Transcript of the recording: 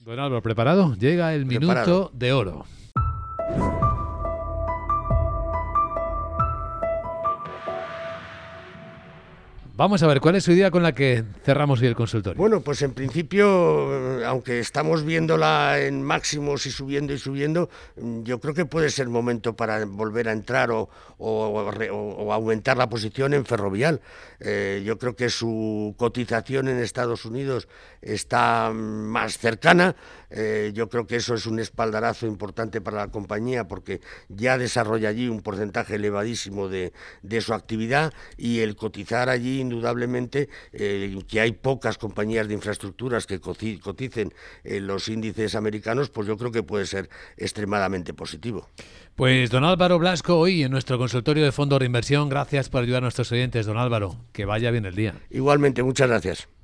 Don Álvaro, ¿preparado? Llega el minuto de oro. Vamos a ver, ¿cuál es su idea con la que cerramos hoy el consultorio? Bueno, pues en principio, aunque estamos viéndola en máximos y subiendo y subiendo, yo creo que puede ser momento para volver a entrar o, aumentar la posición en ferrovial. Eh, yo creo que su cotización en Estados Unidos está más cercana. Eh, yo creo que eso es un espaldarazo importante para la compañía porque ya desarrolla allí un porcentaje elevadísimo de su actividad y el cotizar allí indudablemente eh, que hay pocas compañías de infraestructuras que coticen en eh, los índices americanos, pues yo creo que puede ser extremadamente positivo. Pues don Álvaro Blasco, hoy en nuestro consultorio de Fondo de inversión, gracias por ayudar a nuestros oyentes, don Álvaro. Que vaya bien el día. Igualmente, muchas gracias.